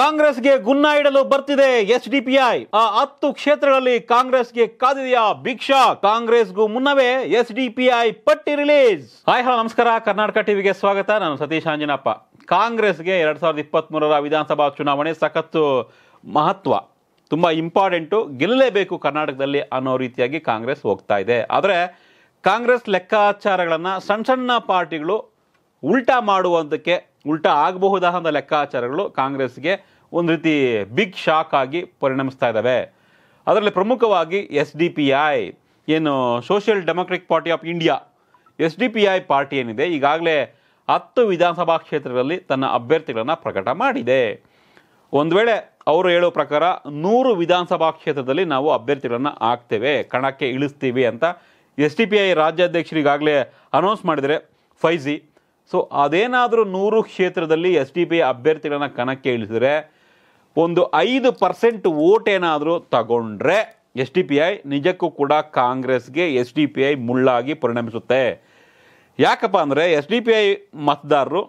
ಕಾಂಗ್ರೆಸ್ಗೆ ಗುನ್ನ ಇಡಲು ಬರ್ತಿದೆ ಎಸ್ ಐ ಆ ಹತ್ತು ಕ್ಷೇತ್ರಗಳಲ್ಲಿ ಕಾಂಗ್ರೆಸ್ಗೆ ಕಾದಿದೆಯಾ ಭಿಕ್ಷಾ ಕಾಂಗ್ರೆಸ್ಗೂ ಮುನ್ನವೇ ಎಸ್ ಡಿ ಐ ಪಟ್ಟಿ ರಿಲೀಸ್ ಹಾಯ್ ಹಲೋ ನಮಸ್ಕಾರ ಕರ್ನಾಟಕ ಟಿವಿಗೆ ಸ್ವಾಗತ ನಾನು ಸತೀಶ್ ಆಂಜನಪ್ಪ ಕಾಂಗ್ರೆಸ್ಗೆ ಎರಡ್ ಸಾವಿರದ ಇಪ್ಪತ್ತ್ ಮೂರರ ವಿಧಾನಸಭಾ ಚುನಾವಣೆ ಸಖತ್ತು ಮಹತ್ವ ತುಂಬಾ ಇಂಪಾರ್ಟೆಂಟು ಗೆಲ್ಲಲೇಬೇಕು ಕರ್ನಾಟಕದಲ್ಲಿ ಅನ್ನೋ ರೀತಿಯಾಗಿ ಕಾಂಗ್ರೆಸ್ ಹೋಗ್ತಾ ಇದೆ ಆದರೆ ಕಾಂಗ್ರೆಸ್ ಲೆಕ್ಕಾಚಾರಗಳನ್ನು ಸಣ್ಣ ಸಣ್ಣ ಪಾರ್ಟಿಗಳು ಉಲ್ಟಾ ಮಾಡುವಂತಕ್ಕೆ ಉಲ್ಟಾ ಆಗಬಹುದಾದ ಲೆಕ್ಕಾಚಾರಗಳು ಕಾಂಗ್ರೆಸ್ಗೆ ಒಂದು ರೀತಿ ಬಿಗ್ ಶಾಕ್ ಆಗಿ ಪರಿಣಮಿಸ್ತಾ ಇದ್ದಾವೆ ಅದರಲ್ಲಿ ಪ್ರಮುಖವಾಗಿ ಎಸ್ ಡಿ ಪಿ ಐ ಏನು social democratic party of India S D P I party ಏನಿದೆ ಈಗಾಗಲೇ ಹತ್ತು ವಿಧಾನಸಭಾ ಕ್ಷೇತ್ರಗಳಲ್ಲಿ ತನ್ನ ಅಭ್ಯರ್ಥಿಗಳನ್ನು ಪ್ರಕಟ ಮಾಡಿದೆ ಒಂದು ವೇಳೆ ಅವರು ಹೇಳೋ ಪ್ರಕಾರ ನೂರು ವಿಧಾನಸಭಾ ಕ್ಷೇತ್ರದಲ್ಲಿ ನಾವು ಅಭ್ಯರ್ಥಿಗಳನ್ನು ಹಾಕ್ತೇವೆ ಕಣಕ್ಕೆ ಇಳಿಸ್ತೀವಿ ಅಂತ ಎಸ್ ಡಿ ಪಿ ಐ ರಾಜ್ಯಾಧ್ಯಕ್ಷರು ಈಗಾಗಲೇ ಅನೌನ್ಸ್ ಮಾಡಿದರೆ ಜಿ ಸೊ ಅದೇನಾದರೂ ನೂರು ಕ್ಷೇತ್ರದಲ್ಲಿ ಎಸ್ ಡಿ ಪಿ ಅಭ್ಯರ್ಥಿಗಳನ್ನು ಕಣಕ್ಕೆ ಇಳಿಸಿದ್ರೆ ಒಂದು ಐದು ಪರ್ಸೆಂಟ್ ವೋಟ್ ಏನಾದರೂ ತಗೊಂಡ್ರೆ ಎಸ್ ಡಿ ಪಿ ಐ ನಿಜಕ್ಕೂ ಕೂಡ ಕಾಂಗ್ರೆಸ್ಗೆ ಎಸ್ ಡಿ ಪಿ ಐ ಮುಳ್ಳಾಗಿ ಪರಿಣಮಿಸುತ್ತೆ ಯಾಕಪ್ಪ ಅಂದರೆ ಎಸ್ ಡಿ ಪಿ ಐ ಮತದಾರರು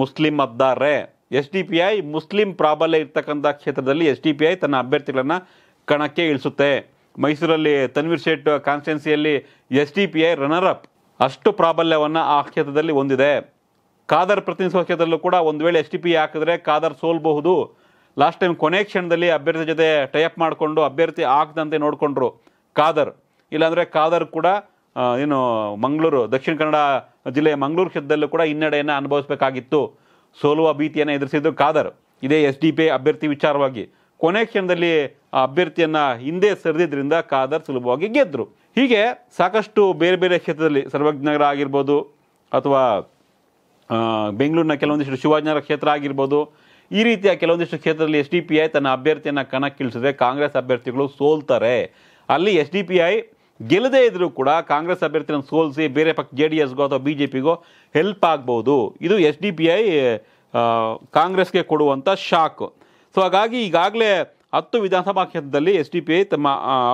ಮುಸ್ಲಿಂ ಮತದಾರರೇ ಎಸ್ ಡಿ ಪಿ ಐ ಮುಸ್ಲಿಂ ಪ್ರಾಬಲ್ಯ ಇರ್ತಕ್ಕಂಥ ಕ್ಷೇತ್ರದಲ್ಲಿ ಎಸ್ ಡಿ ಪಿ ಐ ತನ್ನ ಅಭ್ಯರ್ಥಿಗಳನ್ನು ಕಣಕ್ಕೆ ಇಳಿಸುತ್ತೆ ಮೈಸೂರಲ್ಲಿ ತನ್ವೀರ್ ಶೇಟ್ ಕಾನ್ಸ್ಟಿಟ್ಯೂನ್ಸಿಯಲ್ಲಿ S D P I runner up ಅಷ್ಟು ಪ್ರಾಬಲ್ಯವನ್ನು ಆ ಕ್ಷೇತ್ರದಲ್ಲಿ ಹೊಂದಿದೆ ಖಾದರ್ ಕ್ಷೇತ್ರದಲ್ಲೂ ಕೂಡ ಒಂದು ವೇಳೆ ಎಸ್ ಟಿ ಪಿ ಹಾಕಿದ್ರೆ ಖಾದರ್ ಸೋಲ್ಬಹುದು ಲಾಸ್ಟ್ ಟೈಮ್ ಕೊನೆ ಕ್ಷಣದಲ್ಲಿ ಅಭ್ಯರ್ಥಿ ಜೊತೆ ಟೈಅಪ್ ಮಾಡಿಕೊಂಡು ಅಭ್ಯರ್ಥಿ ಆಗದಂತೆ ನೋಡಿಕೊಂಡ್ರು ಖಾದರ್ ಇಲ್ಲಾಂದರೆ ಖಾದರ್ ಕೂಡ ಏನು ಮಂಗಳೂರು ದಕ್ಷಿಣ ಕನ್ನಡ ಜಿಲ್ಲೆಯ ಮಂಗಳೂರು ಕ್ಷೇತ್ರದಲ್ಲೂ ಕೂಡ ಹಿನ್ನಡೆಯನ್ನು ಅನುಭವಿಸಬೇಕಾಗಿತ್ತು ಸೋಲುವ ಭೀತಿಯನ್ನು ಎದುರಿಸಿದ್ದು ಖಾದರ್ ಇದೇ ಎಸ್ ಡಿ ಪಿ ಅಭ್ಯರ್ಥಿ ವಿಚಾರವಾಗಿ ಕೊನೆ ಕ್ಷಣದಲ್ಲಿ ಆ ಅಭ್ಯರ್ಥಿಯನ್ನು ಹಿಂದೆ ಸರಿದಿದ್ದರಿಂದ ಖಾದರ್ ಸುಲಭವಾಗಿ ಗೆದ್ದರು ಹೀಗೆ ಸಾಕಷ್ಟು ಬೇರೆ ಬೇರೆ ಕ್ಷೇತ್ರದಲ್ಲಿ ಸರ್ವಜ್ಞನಗರ ಆಗಿರ್ಬೋದು ಅಥವಾ ಬೆಂಗಳೂರಿನ ಕೆಲವೊಂದಿಷ್ಟು ಶಿವಾಜಿನಗರ ಕ್ಷೇತ್ರ ಆಗಿರ್ಬೋದು ಈ ರೀತಿಯ ಕೆಲವೊಂದಿಷ್ಟು ಕ್ಷೇತ್ರದಲ್ಲಿ ಎಸ್ ಡಿ ಪಿ ಐ ತನ್ನ ಅಭ್ಯರ್ಥಿಯನ್ನು ಕಣಕ್ಕಿಳಿಸಿದ್ರೆ ಕಾಂಗ್ರೆಸ್ ಅಭ್ಯರ್ಥಿಗಳು ಸೋಲ್ತಾರೆ ಅಲ್ಲಿ ಎಸ್ ಡಿ ಪಿ ಐ ಗೆಲ್ಲದೇ ಇದ್ದರೂ ಕೂಡ ಕಾಂಗ್ರೆಸ್ ಅಭ್ಯರ್ಥಿಯನ್ನು ಸೋಲಿಸಿ ಬೇರೆ ಪಕ್ಷ ಜೆ ಡಿ ಎಸ್ಗೋ ಅಥವಾ ಬಿ ಜೆ ಪಿಗೋ ಹೆಲ್ಪ್ ಆಗ್ಬೋದು ಇದು ಎಸ್ ಡಿ ಪಿ ಐ ಕಾಂಗ್ರೆಸ್ಗೆ ಕೊಡುವಂಥ ಶಾಕ್ ಸೊ ಹಾಗಾಗಿ ಈಗಾಗಲೇ ಹತ್ತು ವಿಧಾನಸಭಾ ಕ್ಷೇತ್ರದಲ್ಲಿ ಎಸ್ ಡಿ ಪಿ ಐ ತಮ್ಮ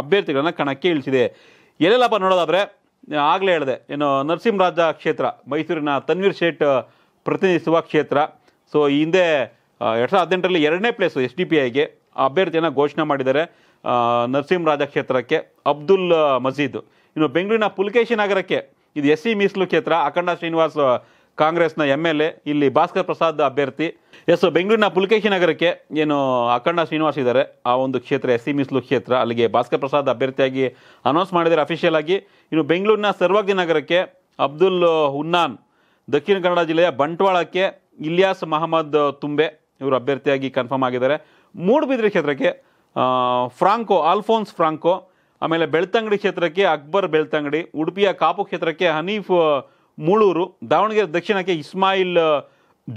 ಅಭ್ಯರ್ಥಿಗಳನ್ನು ಕಣಕ್ಕೆ ಇಳಿಸಿದೆ ಎಲ್ಲೆಲ್ಲಪ್ಪ ನೋಡೋದಾದರೆ ಆಗಲೇ ಹೇಳಿದೆ ಏನು ನರಸಿಂಹರಾಜ ಕ್ಷೇತ್ರ ಮೈಸೂರಿನ ತನ್ವೀರ್ ಶೇಟ್ ಪ್ರತಿನಿಧಿಸುವ ಕ್ಷೇತ್ರ ಸೊ ಹಿಂದೆ ಎರಡು ಸಾವಿರದ ಹದಿನೆಂಟರಲ್ಲಿ ಎರಡನೇ ಪ್ಲೇಸು ಎಸ್ ಡಿ ಪಿ ಐಗೆ ಅಭ್ಯರ್ಥಿಯನ್ನು ಘೋಷಣೆ ಮಾಡಿದ್ದಾರೆ ನರಸಿಂಹರಾಜ ಕ್ಷೇತ್ರಕ್ಕೆ ಅಬ್ದುಲ್ ಮಜೀದ್ ಇನ್ನು ಬೆಂಗಳೂರಿನ ಪುಲಕೇಶಿ ನಗರಕ್ಕೆ ಇದು ಎಸ್ ಸಿ ಮೀಸಲು ಕ್ಷೇತ್ರ ಅಖಂಡ ಶ್ರೀನಿವಾಸ್ ಕಾಂಗ್ರೆಸ್ನ ಎಮ್ ಎಲ್ ಎ ಇಲ್ಲಿ ಭಾಸ್ಕರ್ ಪ್ರಸಾದ್ ಅಭ್ಯರ್ಥಿ ಎಸ್ ಬೆಂಗಳೂರಿನ ಪುಲಕೇಶಿ ನಗರಕ್ಕೆ ಏನು ಅಖಂಡ ಶ್ರೀನಿವಾಸ್ ಇದ್ದಾರೆ ಆ ಒಂದು ಕ್ಷೇತ್ರ ಎಸ್ ಸಿ ಮೀಸಲು ಕ್ಷೇತ್ರ ಅಲ್ಲಿಗೆ ಭಾಸ್ಕರ್ ಪ್ರಸಾದ್ ಅಭ್ಯರ್ಥಿಯಾಗಿ ಅನೌನ್ಸ್ ಮಾಡಿದ್ದಾರೆ ಅಫಿಷಿಯಲ್ ಆಗಿ ಇನ್ನು ಬೆಂಗಳೂರಿನ ಸರ್ವಜ್ಞ ನಗರಕ್ಕೆ ಅಬ್ದುಲ್ ಹುನ್ನಾನ್ ದಕ್ಷಿಣ ಕನ್ನಡ ಜಿಲ್ಲೆಯ ಬಂಟ್ವಾಳಕ್ಕೆ ಇಲಿಯಾಸ್ ಮಹಮ್ಮದ್ ತುಂಬೆ ಇವರು ಅಭ್ಯರ್ಥಿಯಾಗಿ ಕನ್ಫರ್ಮ್ ಆಗಿದ್ದಾರೆ ಮೂಡುಬಿದಿರೆ ಕ್ಷೇತ್ರಕ್ಕೆ ಫ್ರಾಂಕೋ ಆಲ್ಫೋನ್ಸ್ ಫ್ರಾಂಕೋ ಆಮೇಲೆ ಬೆಳ್ತಂಗಡಿ ಕ್ಷೇತ್ರಕ್ಕೆ ಅಕ್ಬರ್ ಬೆಳ್ತಂಗಡಿ ಉಡುಪಿಯ ಕಾಪು ಕ್ಷೇತ್ರಕ್ಕೆ ಹನೀಫ್ ಮೂಳೂರು ದಾವಣಗೆರೆ ದಕ್ಷಿಣಕ್ಕೆ ಇಸ್ಮಾಯಿಲ್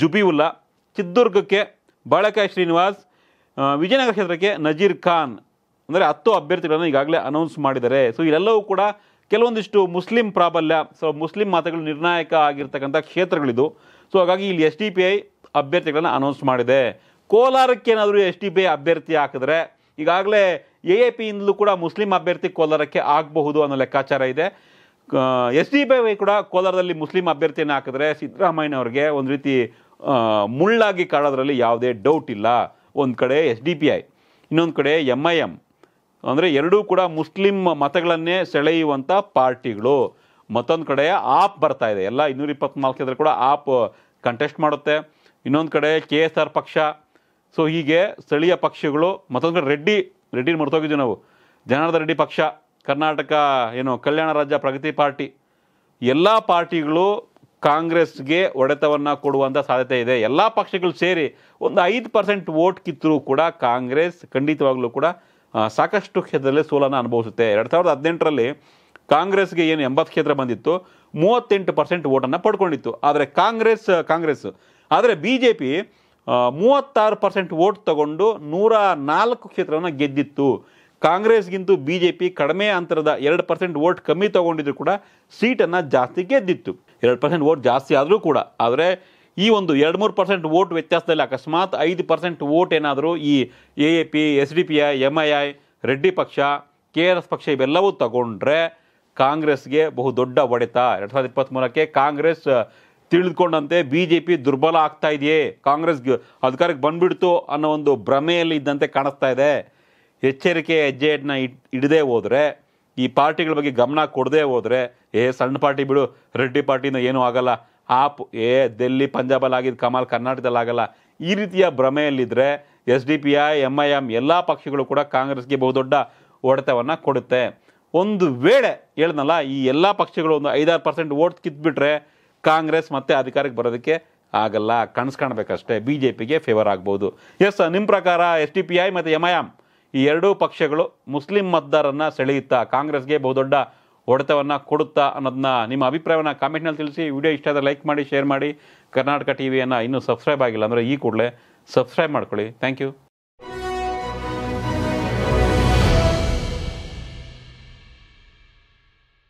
ಜುಬಿವುಲ್ಲಾ ಚಿತ್ರದುರ್ಗಕ್ಕೆ ಬಾಳಕಾಯಿ ಶ್ರೀನಿವಾಸ್ ವಿಜಯನಗರ ಕ್ಷೇತ್ರಕ್ಕೆ ನಜೀರ್ ಖಾನ್ ಅಂದರೆ ಹತ್ತು ಅಭ್ಯರ್ಥಿಗಳನ್ನು ಈಗಾಗಲೇ ಅನೌನ್ಸ್ ಮಾಡಿದ್ದಾರೆ ಸೊ ಇಲ್ಲೆಲ್ಲವೂ ಕೂಡ ಕೆಲವೊಂದಿಷ್ಟು ಮುಸ್ಲಿಂ ಪ್ರಾಬಲ್ಯ ಸೊ ಮುಸ್ಲಿಂ ಮತಗಳು ನಿರ್ಣಾಯಕ ಆಗಿರ್ತಕ್ಕಂಥ ಕ್ಷೇತ್ರಗಳಿದು ಸೊ ಹಾಗಾಗಿ ಇಲ್ಲಿ ಎಸ್ ಡಿ ಪಿ ಐ ಅಭ್ಯರ್ಥಿಗಳನ್ನು ಅನೌನ್ಸ್ ಮಾಡಿದೆ ಕೋಲಾರಕ್ಕೇನಾದರೂ ಎಸ್ ಡಿ ಪಿ ಐ ಅಭ್ಯರ್ಥಿ ಹಾಕಿದ್ರೆ ಈಗಾಗಲೇ ಎ ಎ ಪಿಯಿಂದಲೂ ಕೂಡ ಮುಸ್ಲಿಂ ಅಭ್ಯರ್ಥಿ ಕೋಲಾರಕ್ಕೆ ಆಗಬಹುದು ಅನ್ನೋ ಲೆಕ್ಕಾಚಾರ ಇದೆ ಎಸ್ ಡಿ ಪಿ ಐ ಕೂಡ ಕೋಲಾರದಲ್ಲಿ ಮುಸ್ಲಿಂ ಅಭ್ಯರ್ಥಿಯನ್ನು ಹಾಕಿದ್ರೆ ಸಿದ್ದರಾಮಯ್ಯವ್ರಿಗೆ ಒಂದು ರೀತಿ ಮುಳ್ಳಾಗಿ ಕಾಡೋದ್ರಲ್ಲಿ ಯಾವುದೇ ಡೌಟ್ ಇಲ್ಲ ಒಂದು ಕಡೆ ಎಸ್ ಡಿ ಪಿ ಐ ಇನ್ನೊಂದು ಕಡೆ ಎಮ್ ಐ ಎಮ್ ಅಂದರೆ ಎರಡೂ ಕೂಡ ಮುಸ್ಲಿಂ ಮತಗಳನ್ನೇ ಸೆಳೆಯುವಂಥ ಪಾರ್ಟಿಗಳು ಮತ್ತೊಂದು ಕಡೆ ಆಪ್ ಬರ್ತಾ ಇದೆ ಎಲ್ಲ ಇನ್ನೂರ ಇಪ್ಪತ್ನಾಲ್ಕರಲ್ಲಿ ಕೂಡ ಆಪ್ ಕಂಟೆಸ್ಟ್ ಮಾಡುತ್ತೆ ಇನ್ನೊಂದು ಕಡೆ ಕೆ ಎಸ್ ಆರ್ ಪಕ್ಷ ಸೊ ಹೀಗೆ ಸ್ಥಳೀಯ ಪಕ್ಷಗಳು ಮತ್ತೊಂದು ಕಡೆ ರೆಡ್ಡಿ ರೆಡ್ಡಿ ಮರ್ತೋಗಿದ್ವಿ ನಾವು ಜನಾರ್ದ ರೆಡ್ಡಿ ಪಕ್ಷ ಕರ್ನಾಟಕ ಏನು ಕಲ್ಯಾಣ ರಾಜ್ಯ ಪ್ರಗತಿ ಪಾರ್ಟಿ ಎಲ್ಲ ಪಾರ್ಟಿಗಳು ಕಾಂಗ್ರೆಸ್ಗೆ ಒಡೆತವನ್ನು ಕೊಡುವಂಥ ಸಾಧ್ಯತೆ ಇದೆ ಎಲ್ಲ ಪಕ್ಷಗಳು ಸೇರಿ ಒಂದು ಐದು ಪರ್ಸೆಂಟ್ ವೋಟ್ ಕಿತ್ತರೂ ಕೂಡ ಕಾಂಗ್ರೆಸ್ ಖಂಡಿತವಾಗಲೂ ಕೂಡ ಸಾಕಷ್ಟು ಕ್ಷೇತ್ರದಲ್ಲಿ ಸೋಲನ್ನು ಅನುಭವಿಸುತ್ತೆ ಎರಡು ಸಾವಿರದ ಹದಿನೆಂಟರಲ್ಲಿ ಕಾಂಗ್ರೆಸ್ಗೆ ಏನು ಎಂಬತ್ತು ಕ್ಷೇತ್ರ ಬಂದಿತ್ತು ಮೂವತ್ತೆಂಟು ಪರ್ಸೆಂಟ್ ಓಟನ್ನು ಪಡ್ಕೊಂಡಿತ್ತು ಆದರೆ ಕಾಂಗ್ರೆಸ್ ಕಾಂಗ್ರೆಸ್ ಆದರೆ ಬಿ ಜೆ ಪಿ ಮೂವತ್ತಾರು ಪರ್ಸೆಂಟ್ ಓಟ್ ತಗೊಂಡು ನೂರ ನಾಲ್ಕು ಕ್ಷೇತ್ರವನ್ನು ಗೆದ್ದಿತ್ತು ಕಾಂಗ್ರೆಸ್ಗಿಂತೂ ಬಿ ಜೆ ಪಿ ಕಡಿಮೆ ಅಂತರದ ಎರಡು ಪರ್ಸೆಂಟ್ ಓಟ್ ಕಮ್ಮಿ ತಗೊಂಡಿದ್ರು ಕೂಡ ಸೀಟನ್ನು ಜಾಸ್ತಿ ಗೆದ್ದಿತ್ತು ಎರಡು ಪರ್ಸೆಂಟ್ ಓಟ್ ಜಾಸ್ತಿ ಆದರೂ ಕೂಡ ಆದರೆ ಈ ಒಂದು ಎರಡು ಮೂರು ಪರ್ಸೆಂಟ್ ವೋಟ್ ವ್ಯತ್ಯಾಸದಲ್ಲಿ ಅಕಸ್ಮಾತ್ ಐದು ಪರ್ಸೆಂಟ್ ವೋಟ್ ಏನಾದರೂ ಈ A A P S D P I M I I Reddy ಪಕ್ಷ ಕೆ ಆರ್ ಎಸ್ ಪಕ್ಷ ಇವೆಲ್ಲವೂ ತಗೊಂಡ್ರೆ ಕಾಂಗ್ರೆಸ್ಗೆ ದೊಡ್ಡ ಹೊಡೆತ ಎರಡು ಸಾವಿರದ ಇಪ್ಪತ್ತ್ಮೂರಕ್ಕೆ ಕಾಂಗ್ರೆಸ್ ತಿಳಿದುಕೊಂಡಂತೆ ಬಿ ಜೆ ಪಿ ದುರ್ಬಲ ಆಗ್ತಾ ಇದೆಯೇ ಕಾಂಗ್ರೆಸ್ ಅಧಿಕಾರಕ್ಕೆ ಬಂದ್ಬಿಡ್ತು ಅನ್ನೋ ಒಂದು ಭ್ರಮೆಯಲ್ಲಿ ಇದ್ದಂತೆ ಕಾಣಿಸ್ತಾ ಇದೆ ಎಚ್ಚರಿಕೆ ಹೆಜ್ಜೆಯನ್ನು ಇಟ್ ಇಡದೇ ಹೋದರೆ ಈ ಪಾರ್ಟಿಗಳ ಬಗ್ಗೆ ಗಮನ ಕೊಡದೇ ಹೋದರೆ ಏ ಸಣ್ಣ ಪಾರ್ಟಿ ಬಿಡು ರೆಡ್ಡಿ ಪಾರ್ಟಿನೂ ಏನೂ ಆಗಲ್ಲ ಆಪ್ ಏ ದೆಲ್ಲಿ ಪಂಜಾಬಲ್ಲಿ ಆಗಿದ್ದು ಕಮಾಲ್ ಕರ್ನಾಟಕದಲ್ಲಿ ಆಗಲ್ಲ ಈ ರೀತಿಯ ಭ್ರಮೆಯಲ್ಲಿದ್ದರೆ S D P I M I M ಎಲ್ಲ ಪಕ್ಷಗಳು ಕೂಡ ಕಾಂಗ್ರೆಸ್ಗೆ ಬಹುದೊಡ್ಡ ಒಡೆತವನ್ನು ಕೊಡುತ್ತೆ ಒಂದು ವೇಳೆ ಹೇಳ್ದಲ್ಲ ಈ ಎಲ್ಲ ಪಕ್ಷಗಳು ಒಂದು ಐದಾರು ಪರ್ಸೆಂಟ್ ಓಟ್ ಕಿತ್ಬಿಟ್ರೆ ಕಾಂಗ್ರೆಸ್ ಮತ್ತೆ ಅಧಿಕಾರಕ್ಕೆ ಬರೋದಕ್ಕೆ ಆಗಲ್ಲ ಕಣ್ಸ್ಕಾಣ್ಬೇಕಷ್ಟೇ ಬಿ ಜೆ ಪಿಗೆ ಫೇವರ್ ಆಗ್ಬೋದು ಎಸ್ ನಿಮ್ಮ ಪ್ರಕಾರ ಎಸ್ ಡಿ ಪಿ ಐ ಮತ್ತು ಎಮ್ ಐ ಎಮ್ ಈ ಎರಡೂ ಪಕ್ಷಗಳು ಮುಸ್ಲಿಂ ಮತದಾರನ್ನು ಸೆಳೆಯುತ್ತಾ ಕಾಂಗ್ರೆಸ್ಗೆ ಬಹುದೊಡ್ಡ ಹೊಡೆತವನ್ನು ಕೊಡುತ್ತಾ ಅನ್ನೋದನ್ನ ನಿಮ್ಮ ಅಭಿಪ್ರಾಯವನ್ನು ಕಾಮೆಂಟ್ನಲ್ಲಿ ತಿಳಿಸಿ ವಿಡಿಯೋ ಇಷ್ಟ ಆದರೆ ಲೈಕ್ ಮಾಡಿ ಶೇರ್ ಮಾಡಿ ಕರ್ನಾಟಕ ಟಿ ವಿಯನ್ನು ಇನ್ನೂ ಸಬ್ಸ್ಕ್ರೈಬ್ ಆಗಿಲ್ಲ ಅಂದರೆ ಈ ಕೂಡಲೇ ಸಬ್ಸ್ಕ್ರೈಬ್ ಮಾಡ್ಕೊಳ್ಳಿ ಥ್ಯಾಂಕ್ ಯು